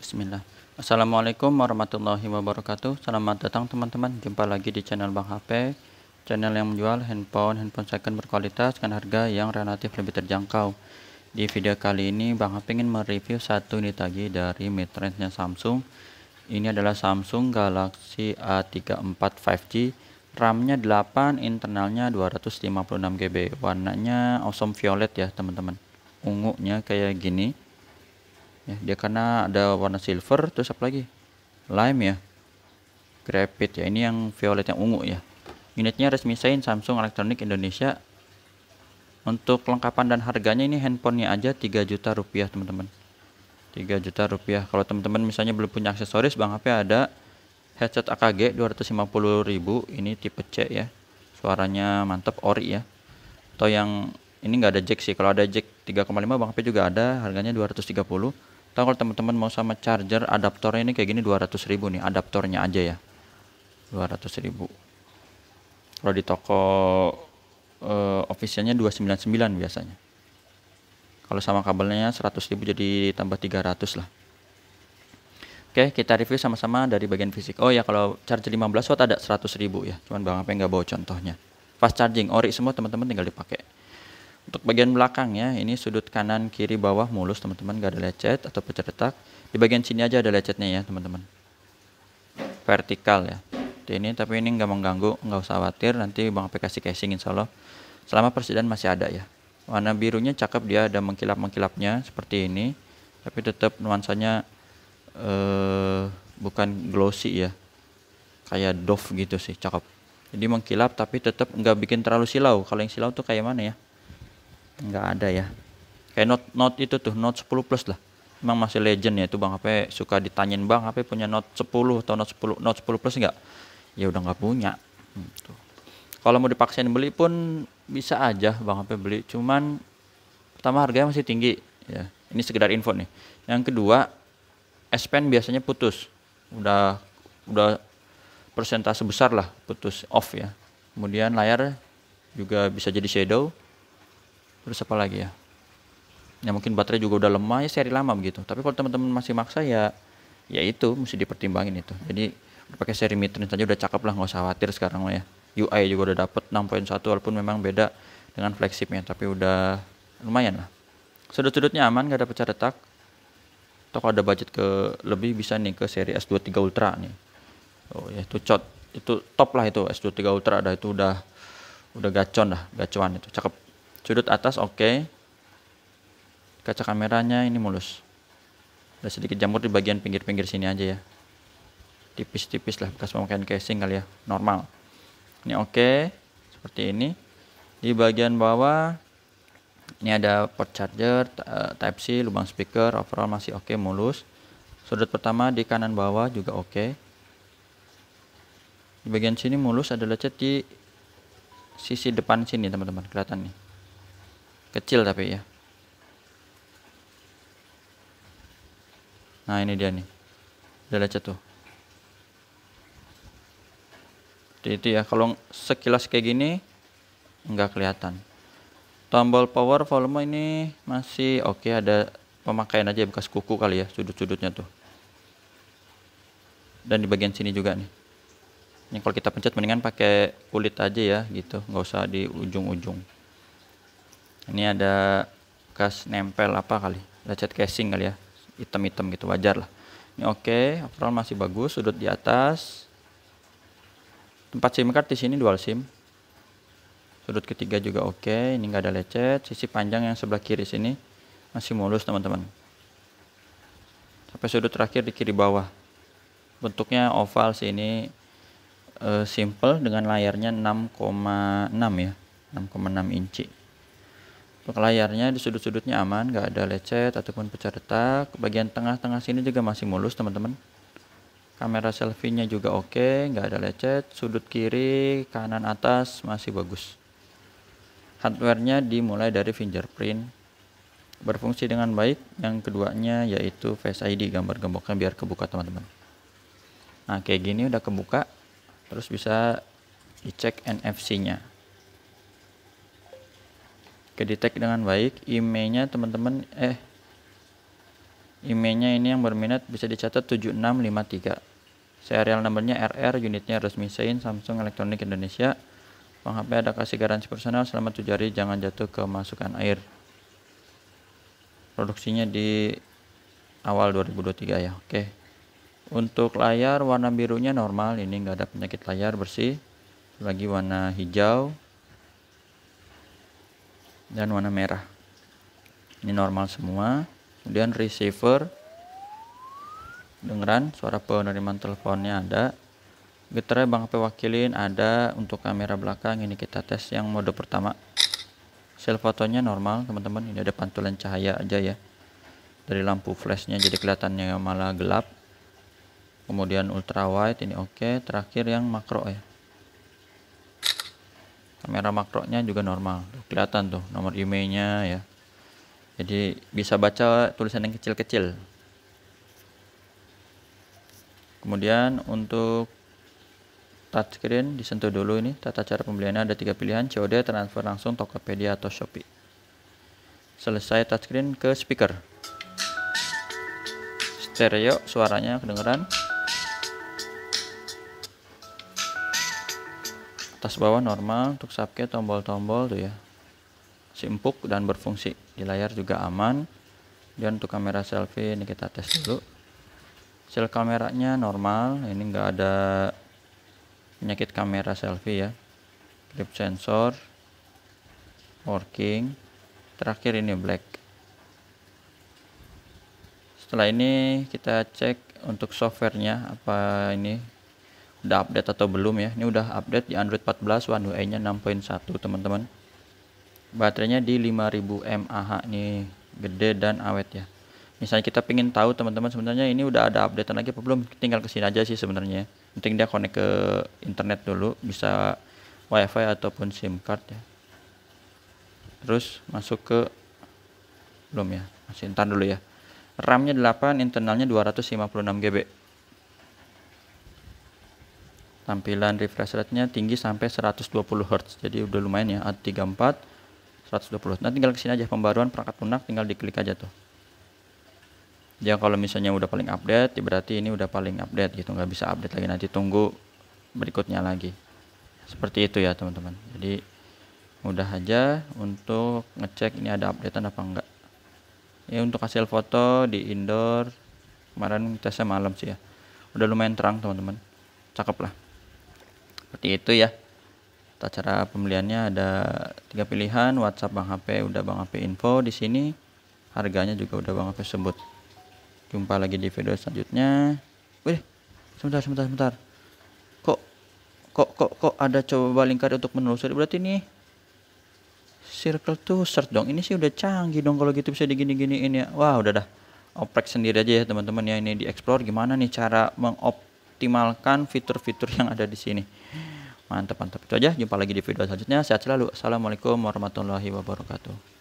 Bismillah. Assalamualaikum warahmatullahi wabarakatuh. Selamat datang teman-teman. Jumpa lagi di channel Bang HP, channel yang menjual handphone handphone second berkualitas dengan harga yang relatif lebih terjangkau. Di video kali ini Bang HP ingin mereview satu unit lagi dari midrange-nya Samsung. Ini adalah Samsung Galaxy A34 5G. RAM-nya 8, internalnya 256 GB. Warnanya awesome violet ya, teman-teman. Ungunya kayak gini ya dia karena ada warna silver terus apa lagi lime ya graphite ya ini yang violet yang ungu ya unitnya resmi sign Samsung Electronic Indonesia untuk kelengkapan dan harganya ini handphonenya aja 3 juta rupiah teman-teman 3 juta rupiah kalau teman-teman misalnya belum punya aksesoris Bang HP ada headset AKG 250.000 ini tipe C ya suaranya mantap ori ya atau yang ini nggak ada jack sih kalau ada jack 3,5 Bang HP juga ada harganya 230 atau kalau teman-teman mau sama charger adaptornya ini kayak gini 200 ribu nih adaptornya aja ya 200 ribu kalau di toko uh, officialnya 299 biasanya kalau sama kabelnya 100 ribu jadi tambah 300 lah Oke, kita review sama-sama dari bagian fisik. Oh ya, kalau charger 15 watt ada 100 ribu ya. Cuman Bang apa nggak bawa contohnya. Fast charging, ori semua teman-teman tinggal dipakai. Untuk bagian belakangnya ini sudut kanan kiri bawah mulus teman-teman gak ada lecet atau pecah retak. Di bagian sini aja ada lecetnya ya teman-teman. Vertikal ya. Jadi ini tapi ini nggak mengganggu nggak usah khawatir nanti bang aplikasi kasih casing insya Allah. Selama persediaan masih ada ya. Warna birunya cakep dia ada mengkilap mengkilapnya seperti ini. Tapi tetap nuansanya eh, bukan glossy ya. Kayak doff gitu sih cakep. Jadi mengkilap tapi tetap nggak bikin terlalu silau. Kalau yang silau tuh kayak mana ya? nggak ada ya kayak Note Note itu tuh Note 10 Plus lah emang masih legend ya itu bang HP suka ditanyain bang HP punya Note 10 atau Note 10 Note 10 Plus nggak ya udah nggak punya tuh. Gitu. kalau mau dipaksain beli pun bisa aja bang HP beli cuman pertama harganya masih tinggi ya ini sekedar info nih yang kedua S Pen biasanya putus udah udah persentase besar lah putus off ya kemudian layar juga bisa jadi shadow terus apa lagi ya ya mungkin baterai juga udah lemah ya seri lama begitu tapi kalau teman-teman masih maksa ya ya itu mesti dipertimbangin itu jadi pakai seri Mitrin saja udah cakep lah nggak usah khawatir sekarang lah ya UI juga udah dapet 6.1 walaupun memang beda dengan flagshipnya tapi udah lumayan lah sudut-sudutnya aman nggak ada pecah retak atau kalau ada budget ke lebih bisa nih ke seri S23 Ultra nih oh ya itu cot itu top lah itu S23 Ultra ada itu udah udah gacon dah gacuan itu cakep sudut atas oke okay. kaca kameranya ini mulus ada sedikit jamur di bagian pinggir-pinggir sini aja ya tipis-tipis lah bekas pemakaian casing kali ya normal ini oke okay. seperti ini di bagian bawah ini ada port charger eh, type C lubang speaker overall masih oke okay, mulus sudut pertama di kanan bawah juga oke okay. di bagian sini mulus ada lecet di sisi depan sini teman-teman kelihatan nih kecil tapi ya nah ini dia nih udah lecet tuh Jadi itu ya kalau sekilas kayak gini nggak kelihatan tombol power volume ini masih oke okay, ada pemakaian aja bekas kuku kali ya sudut-sudutnya tuh dan di bagian sini juga nih ini kalau kita pencet mendingan pakai kulit aja ya gitu nggak usah di ujung-ujung ini ada bekas nempel apa kali? Lecet casing kali ya. Hitam-hitam gitu wajar lah. Ini oke, okay, overall masih bagus, sudut di atas. Tempat SIM card di sini dual SIM. Sudut ketiga juga oke, okay. ini nggak ada lecet. Sisi panjang yang sebelah kiri sini masih mulus teman-teman. Sampai sudut terakhir di kiri bawah. Bentuknya oval sih ini uh, simple dengan layarnya 6,6 ya 6,6 inci layarnya di sudut-sudutnya aman, nggak ada lecet ataupun pecah retak. Bagian tengah-tengah sini juga masih mulus teman-teman. Kamera selfie-nya juga oke, nggak ada lecet. Sudut kiri, kanan atas masih bagus. Hardware-nya dimulai dari fingerprint. Berfungsi dengan baik. Yang keduanya yaitu Face ID, gambar gemboknya biar kebuka teman-teman. Nah kayak gini udah kebuka. Terus bisa dicek NFC-nya. Oke, di dengan baik. emailnya teman-teman eh emailnya ini yang berminat bisa dicatat 7653. Serial numbernya RR, unitnya resmi SEIN Samsung Electronic Indonesia. Bang HP ada kasih garansi personal selama 7 hari jangan jatuh ke masukan air. Produksinya di awal 2023 ya. Oke. Untuk layar warna birunya normal, ini enggak ada penyakit layar bersih. Lagi warna hijau, dan warna merah ini normal semua kemudian receiver dengeran suara penerimaan teleponnya ada getarnya bang HP wakilin ada untuk kamera belakang ini kita tes yang mode pertama sel fotonya normal teman-teman ini ada pantulan cahaya aja ya dari lampu flashnya jadi kelihatannya malah gelap kemudian ultra wide ini oke okay. terakhir yang makro ya kamera makronya juga normal kelihatan tuh nomor emailnya ya jadi bisa baca tulisan yang kecil-kecil kemudian untuk touchscreen disentuh dulu ini tata cara pembeliannya ada tiga pilihan COD transfer langsung Tokopedia atau Shopee selesai touchscreen ke speaker stereo suaranya kedengeran tas bawah normal untuk subkey tombol-tombol tuh ya simpuk dan berfungsi di layar juga aman dan untuk kamera selfie ini kita tes dulu sel kameranya normal ini enggak ada penyakit kamera selfie ya grip sensor working terakhir ini black setelah ini kita cek untuk softwarenya apa ini udah update atau belum ya ini udah update di Android 14 One UI nya 6.1 teman-teman baterainya di 5000 mAh nih gede dan awet ya misalnya kita pengen tahu teman-teman sebenarnya ini udah ada updatean lagi apa belum tinggal kesini aja sih sebenarnya penting dia connect ke internet dulu bisa wifi ataupun SIM card ya terus masuk ke belum ya masih ntar dulu ya RAM nya 8 internalnya 256 GB tampilan refresh rate-nya tinggi sampai 120 Hz. Jadi udah lumayan ya, A34 120 Nah, tinggal kesini aja pembaruan perangkat lunak tinggal diklik aja tuh. Ya kalau misalnya udah paling update, ya berarti ini udah paling update gitu, nggak bisa update lagi nanti tunggu berikutnya lagi. Seperti itu ya, teman-teman. Jadi mudah aja untuk ngecek ini ada updatean apa enggak. Ya untuk hasil foto di indoor kemarin tesnya malam sih ya. Udah lumayan terang, teman-teman. Cakep lah seperti itu ya tata cara pembeliannya ada tiga pilihan WhatsApp bang HP udah bang HP info di sini harganya juga udah bang HP sebut jumpa lagi di video selanjutnya wih sebentar sebentar sebentar kok kok kok kok ada coba lingkar untuk menelusuri berarti ini circle to search dong ini sih udah canggih dong kalau gitu bisa digini ini ya wah udah dah oprek sendiri aja ya teman-teman ya ini di explore gimana nih cara mengop Optimalkan fitur-fitur yang ada di sini. Mantap, mantap. Itu aja. Jumpa lagi di video selanjutnya. Sehat selalu. Assalamualaikum warahmatullahi wabarakatuh.